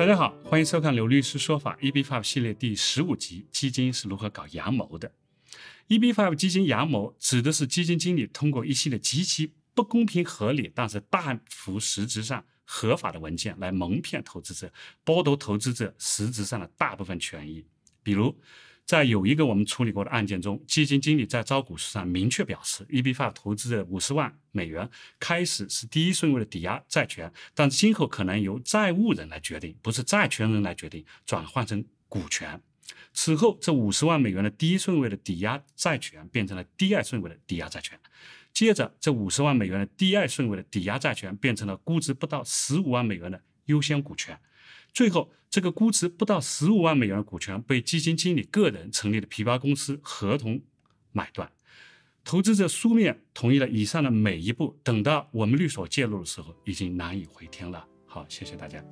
大家好，欢迎收看刘律师说法 E B Five 系列第十五集：基金是如何搞阳谋的？E B Five 基金阳谋指的是基金经理通过一系列极其不公平、合理但是大幅实质上合法的文件来蒙骗投资者，剥夺投资者实质上的大部分权益。比如，在有一个我们处理过的案件中，基金经理在招股书上明确表示，EBF 投资的五十万美元开始是第一顺位的抵押债权，但今后可能由债务人来决定，不是债权人来决定，转换成股权。此后，这五十万美元的第一顺位的抵押债权变成了第二顺位的抵押债权，接着，这五十万美元的第二顺位的抵押债权变成了估值不到十五万美元的优先股权。最后，这个估值不到十五万美元的股权被基金经理个人成立的皮包公司合同买断，投资者书面同意了以上的每一步。等到我们律所介入的时候，已经难以回天了。好，谢谢大家。